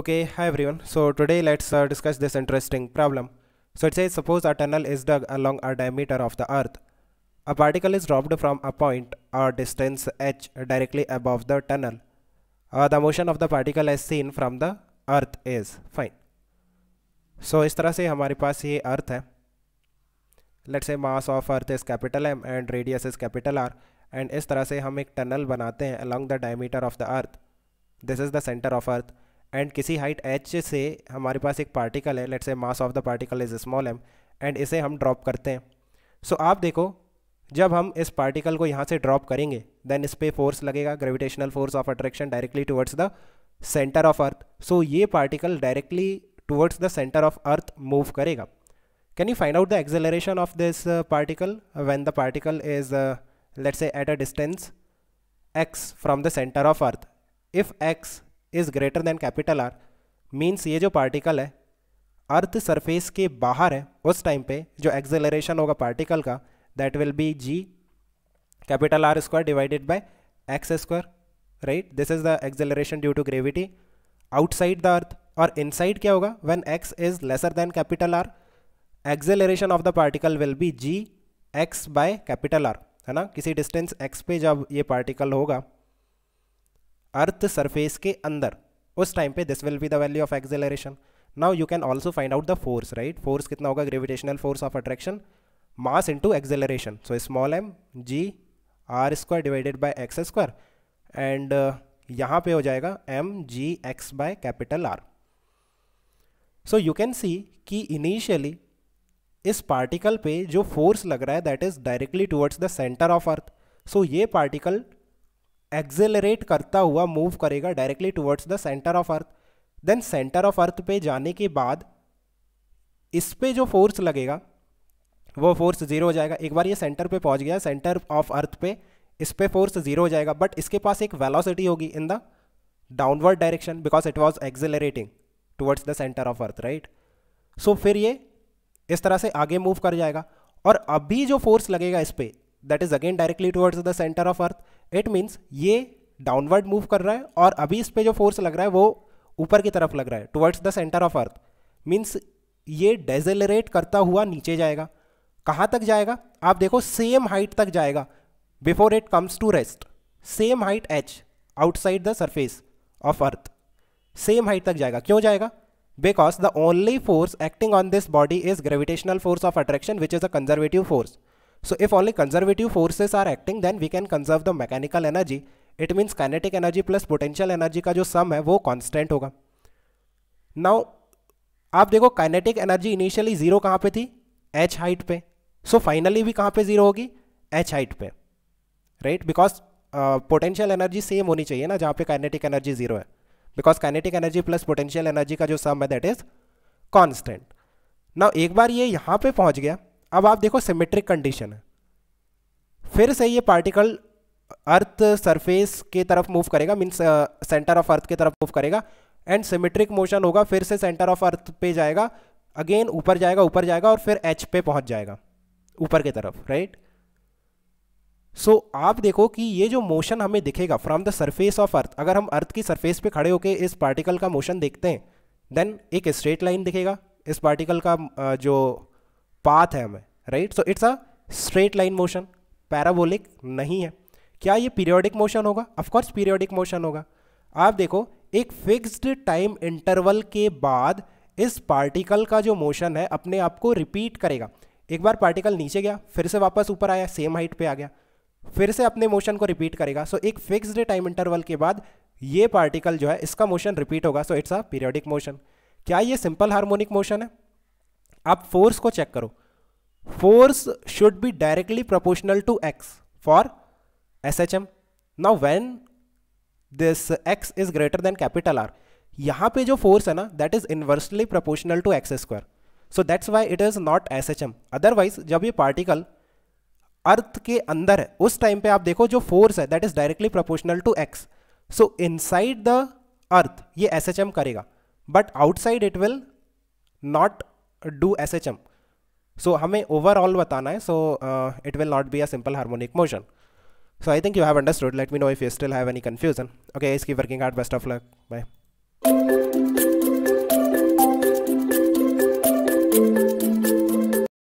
Okay, hi everyone. So today let's uh, discuss this interesting problem. So it says suppose a tunnel is dug along a diameter of the earth. A particle is dropped from a point or distance h directly above the tunnel. Uh, the motion of the particle as seen from the earth is fine. So इस तरह से हमारे पास ये अर्थ है let's say mass of earth is capital M and radius is capital R and इस तरह से हम एक टनल बनाते हैं along the diameter of the earth this is the centre of earth and किसी हाइट एच से हमारे पास एक पार्टिकल है let's say mass of the particle is small M and इसे हम ड्रॉप करते हैं सो so, आप देखो जब हम इस पार्टिकल को यहाँ से ड्रॉप करेंगे देन इस पर फोर्स लगेगा gravitational force of attraction directly towards the centre of earth so ये particle directly towards the centre of earth move करेगा can you find out the acceleration of this particle when the particle is let's say at a distance X from the centre of earth if X is greater than capital R means ये जो particle है earth surface के बाहर है उस time पे जो acceleration होगा पार्टिकल का that will be G capital R square divided by X square right this is the acceleration due to gravity outside the earth और इनसाइड क्या होगा when X is lesser than capital R acceleration of the particle will be G X by capital R है ना किसी distance x पे जब ये particle होगा अर्थ सरफेस के अंदर उस टाइम पे this will be the value of acceleration now you can also find out the force right force कितना होगा gravitational force of attraction mass into acceleration so small M G R square divided by X square and यहाँ पे हो जाएगा M G X by capital R so you can see कि initially इस particle पे जो फोर्स लग रहा है that is directly towards the centre of earth so ये पार्टिकल एक्सेलरेट करता हुआ मूव करेगा directly towards the centre of earth then centre of earth पे जाने के बाद इस पे जो फोर्स लगेगा वो फोर्स जीरो हो जाएगा एक बार ये सेंटर पे पहुंच गया सेंटर ऑफ अर्थ पे इस पे फोर्स जीरो हो जाएगा बट इसके पास एक वेलोसिटी होगी in the downward direction because it was accelerating towards the centre of earth right so फिर ये इस तरह से आगे मूव कर जाएगा और अभी जो फोर्स लगेगा इस पर that is again directly towards the centre of earth it means ये डाउनवर्ड मूव कर रहा है और अभी इस पर जो फोर्स लग रहा है वो ऊपर की तरफ लग रहा है towards the centre of earth means ये डेजेलरेट करता हुआ नीचे जाएगा कहाँ तक जाएगा आप देखो सेम हाइट तक जाएगा before it comes to rest same height H outside the surface of earth same height तक जाएगा क्यों जाएगा because the only force acting on this body is gravitational force of attraction which is a conservative force So if only conservative forces are acting then we can conserve the mechanical energy. It means kinetic energy plus potential energy का जो सम है वो constant होगा now आप देखो kinetic energy initially zero कहाँ पे थी एच हाइट पे सो so फाइनली भी कहाँ पे जीरो होगी एच हाइट पे right because potential energy same होनी चाहिए ना जहाँ पे काइनेटिक एनर्जी जीरो है because kinetic energy plus potential energy का जो सम है दैट इज कॉन्स्टेंट ना एक बार ये यहाँ पे पहुँच गया अब आप देखो सिमेट्रिक कंडीशन है फिर से ये पार्टिकल अर्थ सरफेस के तरफ मूव करेगा मीन्स सेंटर ऑफ अर्थ के तरफ मूव करेगा एंड सिमेट्रिक मोशन होगा फिर से सेंटर ऑफ अर्थ पे जाएगा अगेन ऊपर जाएगा ऊपर जाएगा और फिर एच पे पहुंच जाएगा ऊपर की तरफ राइट सो so, आप देखो कि ये जो मोशन हमें दिखेगा from the surface of earth अगर हम अर्थ की सरफेस पे खड़े होकर इस पार्टिकल का मोशन देखते हैं देन एक स्ट्रेट लाइन दिखेगा इस पार्टिकल का uh, जो पाथ है हमें right so it's a straight line motion parabolic नहीं है क्या ये पीरियोडिक मोशन होगा ऑफकोर्स पीरियोडिक मोशन होगा आप देखो एक फिक्स्ड टाइम इंटरवल के बाद इस पार्टिकल का जो मोशन है अपने आप को रिपीट करेगा एक बार पार्टिकल नीचे गया फिर से वापस ऊपर आया सेम हाइट पे आ गया फिर से अपने मोशन को रिपीट करेगा सो so, एक फिक्स्ड टाइम इंटरवल के बाद ये पार्टिकल जो है इसका मोशन रिपीट होगा so it's a periodic motion क्या ये सिंपल हार्मोनिक मोशन है आप फोर्स को चेक करो force should be directly proportional to x for S H M now when this x is greater than capital R यहां पे जो फोर्स है ना that is inversely proportional to x square so that's why it is not S H M otherwise जब ये particle अर्थ के अंदर है उस टाइम पे आप देखो जो फोर्स है that is directly proportional to x so inside the earth ये एस एच एम करेगा but outside it will not do S H M so हमें ओवरऑल बताना है so it will not be a simple harmonic motion so I think you have understood let me know if you still have any confusion okay इसकी working art best of luck bye